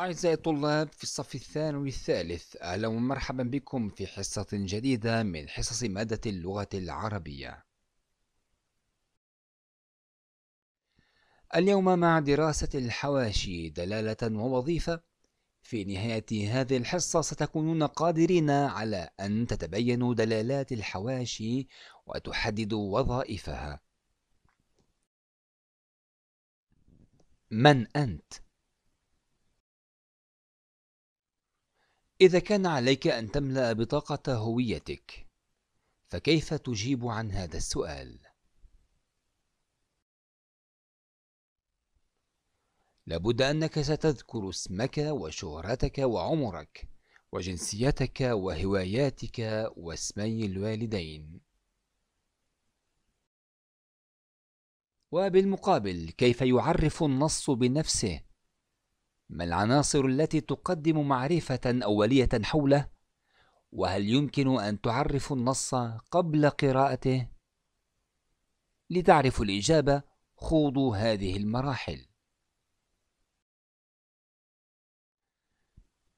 أعزائي الطلاب في الصف الثانوي الثالث أهلا ومرحبا بكم في حصة جديدة من حصص مادة اللغة العربية اليوم مع دراسة الحواشي دلالة ووظيفة في نهاية هذه الحصة ستكونون قادرين على أن تتبينوا دلالات الحواشي وتحددوا وظائفها من أنت؟ إذا كان عليك أن تملأ بطاقة هويتك، فكيف تجيب عن هذا السؤال؟ لابد أنك ستذكر اسمك وشهرتك وعمرك، وجنسيتك وهواياتك واسمي الوالدين. وبالمقابل كيف يعرف النص بنفسه ما العناصر التي تقدم معرفة أولية حوله؟ وهل يمكن أن تعرف النص قبل قراءته؟ لتعرفوا الإجابة خوضوا هذه المراحل.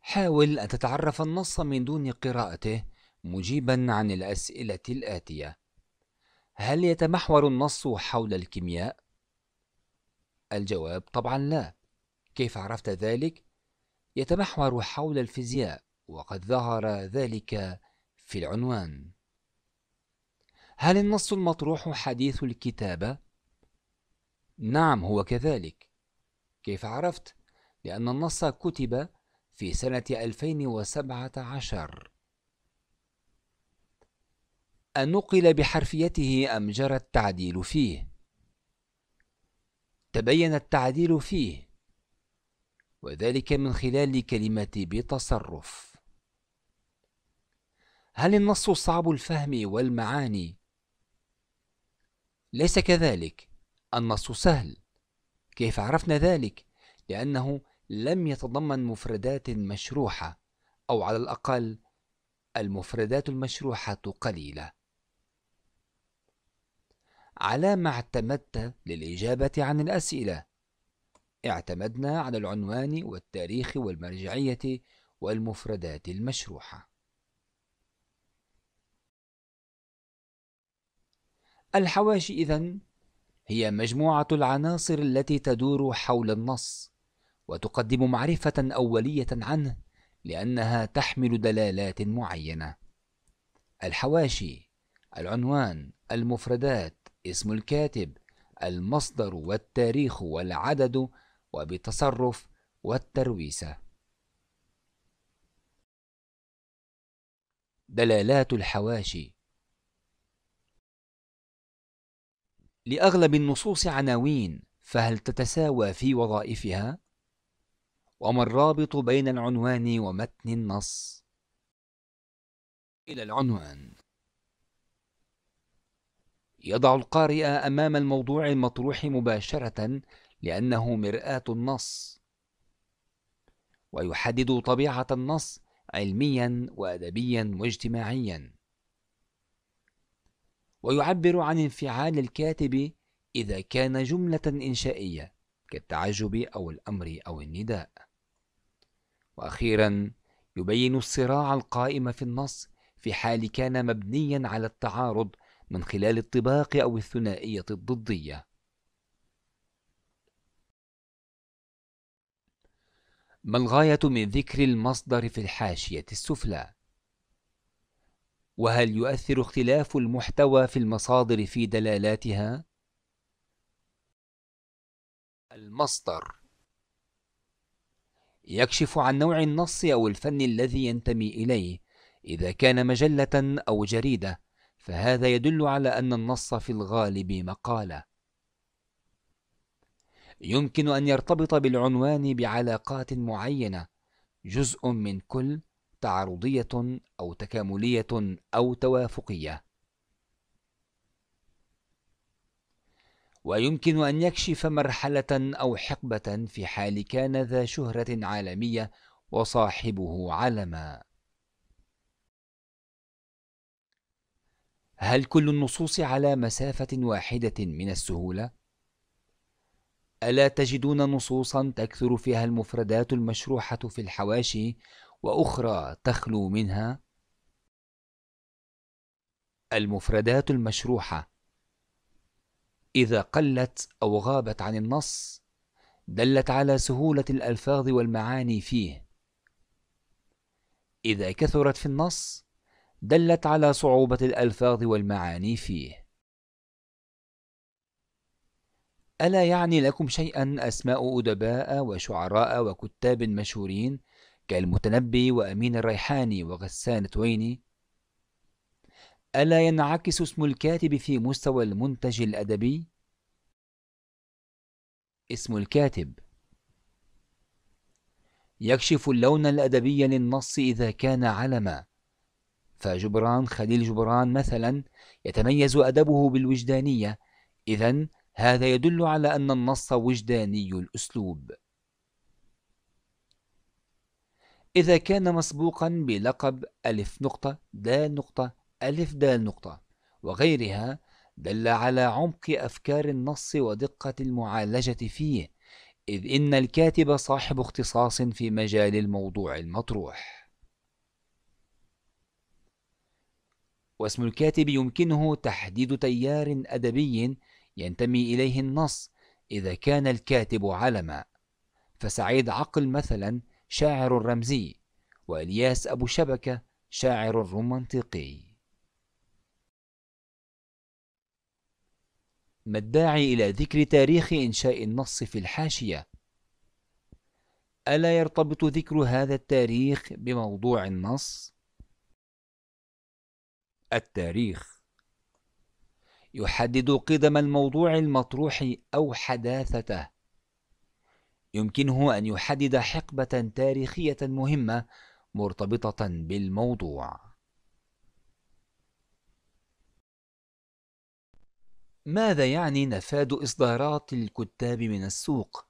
حاول أن تتعرف النص من دون قراءته مجيبا عن الأسئلة الآتية: هل يتمحور النص حول الكيمياء؟ الجواب طبعا لا. كيف عرفت ذلك؟ يتمحور حول الفيزياء وقد ظهر ذلك في العنوان هل النص المطروح حديث الكتابة؟ نعم هو كذلك كيف عرفت؟ لأن النص كتب في سنة 2017 أنقل بحرفيته أم جرى التعديل فيه؟ تبين التعديل فيه وذلك من خلال كلمة بتصرف هل النص صعب الفهم والمعاني؟ ليس كذلك النص سهل كيف عرفنا ذلك؟ لأنه لم يتضمن مفردات مشروحة أو على الأقل المفردات المشروحة قليلة على ما اعتمدت للإجابة عن الأسئلة اعتمدنا على العنوان والتاريخ والمرجعية والمفردات المشروحة. الحواشي إذن هي مجموعة العناصر التي تدور حول النص وتقدم معرفة أولية عنه لأنها تحمل دلالات معينة. الحواشي العنوان المفردات اسم الكاتب المصدر والتاريخ والعدد وبالتصرف والترويسة دلالات الحواشي لأغلب النصوص عناوين فهل تتساوى في وظائفها؟ وما الرابط بين العنوان ومتن النص؟ إلى العنوان يضع القارئ أمام الموضوع المطروح مباشرة لأنه مرآة النص ويحدد طبيعة النص علميا وأدبيا واجتماعيا ويعبر عن انفعال الكاتب إذا كان جملة إنشائية كالتعجب أو الأمر أو النداء وأخيرا يبين الصراع القائم في النص في حال كان مبنيا على التعارض من خلال الطباق أو الثنائية الضدية ما الغاية من ذكر المصدر في الحاشية السفلى؟ وهل يؤثر اختلاف المحتوى في المصادر في دلالاتها؟ المصدر يكشف عن نوع النص أو الفن الذي ينتمي إليه إذا كان مجلة أو جريدة فهذا يدل على أن النص في الغالب مقالة يمكن أن يرتبط بالعنوان بعلاقات معينة جزء من كل تعارضية أو تكاملية أو توافقية ويمكن أن يكشف مرحلة أو حقبة في حال كان ذا شهرة عالمية وصاحبه علما هل كل النصوص على مسافة واحدة من السهولة؟ ألا تجدون نصوصا تكثر فيها المفردات المشروحة في الحواشي وأخرى تخلو منها؟ المفردات المشروحة إذا قلت أو غابت عن النص دلت على سهولة الألفاظ والمعاني فيه إذا كثرت في النص دلت على صعوبة الألفاظ والمعاني فيه ألا يعني لكم شيئا أسماء أدباء وشعراء وكتاب مشهورين كالمتنبي وأمين الريحاني وغسان تويني؟ ألا ينعكس اسم الكاتب في مستوى المنتج الأدبي؟ اسم الكاتب يكشف اللون الأدبي للنص إذا كان علما فجبران خليل جبران مثلا يتميز أدبه بالوجدانية إذا هذا يدل على أن النص وجداني الأسلوب إذا كان مسبوقا بلقب ألف نقطة دال نقطة ألف دال نقطة وغيرها دل على عمق أفكار النص ودقة المعالجة فيه إذ إن الكاتب صاحب اختصاص في مجال الموضوع المطروح واسم الكاتب يمكنه تحديد تيار أدبي ينتمي إليه النص إذا كان الكاتب علما فسعيد عقل مثلا شاعر رمزي وإلياس أبو شبكة شاعر رومانتيقي ما الداعي إلى ذكر تاريخ إنشاء النص في الحاشية؟ ألا يرتبط ذكر هذا التاريخ بموضوع النص؟ التاريخ يحدد قدم الموضوع المطروح أو حداثته يمكنه أن يحدد حقبة تاريخية مهمة مرتبطة بالموضوع ماذا يعني نفاد إصدارات الكتاب من السوق؟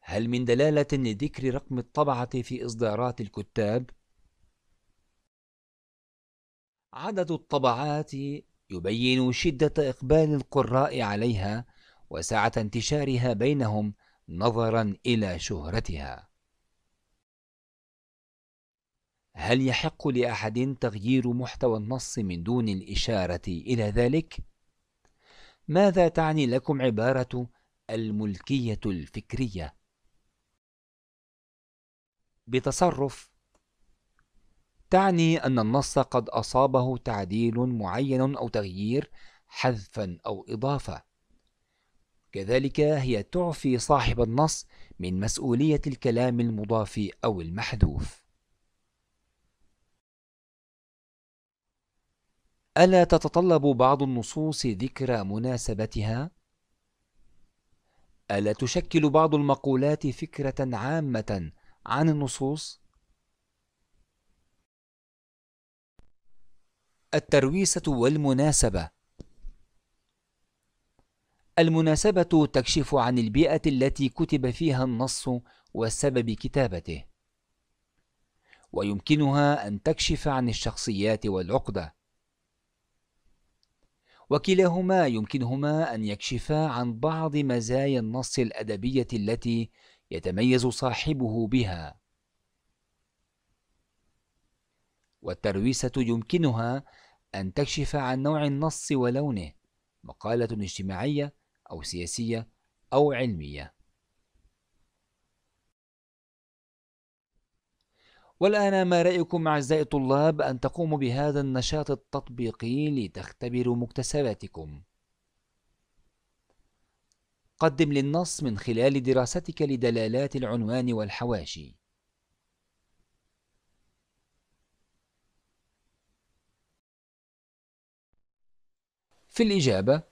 هل من دلالة لذكر رقم الطبعة في إصدارات الكتاب؟ عدد الطبعات يبين شدة إقبال القراء عليها وسعة انتشارها بينهم نظرا إلى شهرتها. هل يحق لأحد تغيير محتوى النص من دون الإشارة إلى ذلك؟ ماذا تعني لكم عبارة الملكية الفكرية؟ بتصرف تعني أن النص قد أصابه تعديل معين أو تغيير حذفا أو إضافة كذلك هي تعفي صاحب النص من مسؤولية الكلام المضاف أو المحذوف ألا تتطلب بعض النصوص ذكر مناسبتها؟ ألا تشكل بعض المقولات فكرة عامة عن النصوص؟ الترويسة والمناسبة المناسبة تكشف عن البيئة التي كتب فيها النص وسبب كتابته ويمكنها أن تكشف عن الشخصيات والعقدة وكلاهما يمكنهما أن يكشفا عن بعض مزايا النص الأدبية التي يتميز صاحبه بها والترويسة يمكنها أن تكشف عن نوع النص ولونه مقالة اجتماعية أو سياسية أو علمية والآن ما رأيكم أعزائي الطلاب أن تقوموا بهذا النشاط التطبيقي لتختبروا مكتسباتكم قدم للنص من خلال دراستك لدلالات العنوان والحواشي في الإجابة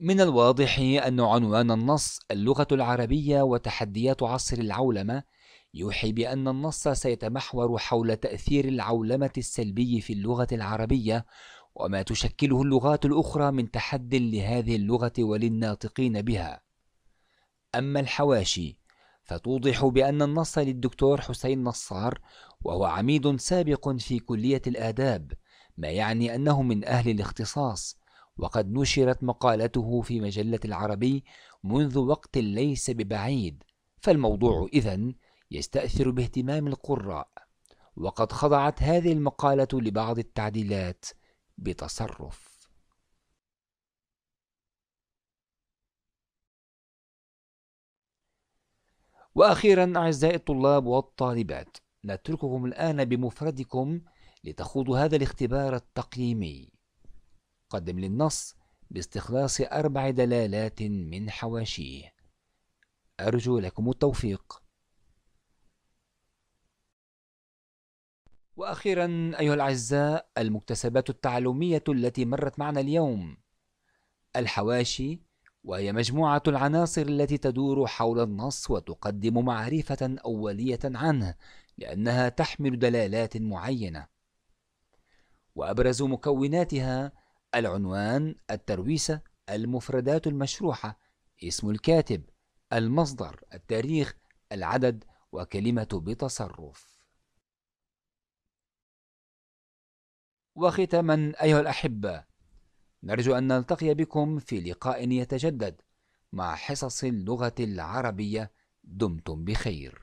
من الواضح أن عنوان النص اللغة العربية وتحديات عصر العولمة يوحي بأن النص سيتمحور حول تأثير العولمة السلبي في اللغة العربية وما تشكله اللغات الأخرى من تحد لهذه اللغة وللناطقين بها. أما الحواشي فتوضح بأن النص للدكتور حسين نصار وهو عميد سابق في كلية الآداب، ما يعني أنه من أهل الاختصاص، وقد نشرت مقالته في مجلة العربي منذ وقت ليس ببعيد فالموضوع إذن يستأثر باهتمام القراء وقد خضعت هذه المقالة لبعض التعديلات بتصرف وأخيرا أعزائي الطلاب والطالبات نترككم الآن بمفردكم لتخوضوا هذا الاختبار التقييمي المقدم للنص باستخلاص أربع دلالات من حواشيه أرجو لكم التوفيق وأخيرا أيها الأعزاء المكتسبات التعلمية التي مرت معنا اليوم الحواشي وهي مجموعة العناصر التي تدور حول النص وتقدم معرفة أولية عنه لأنها تحمل دلالات معينة وأبرز مكوناتها العنوان الترويسة المفردات المشروحة اسم الكاتب المصدر التاريخ العدد وكلمة بتصرف وختاما أيها الأحبة نرجو أن نلتقي بكم في لقاء يتجدد مع حصص اللغة العربية دمتم بخير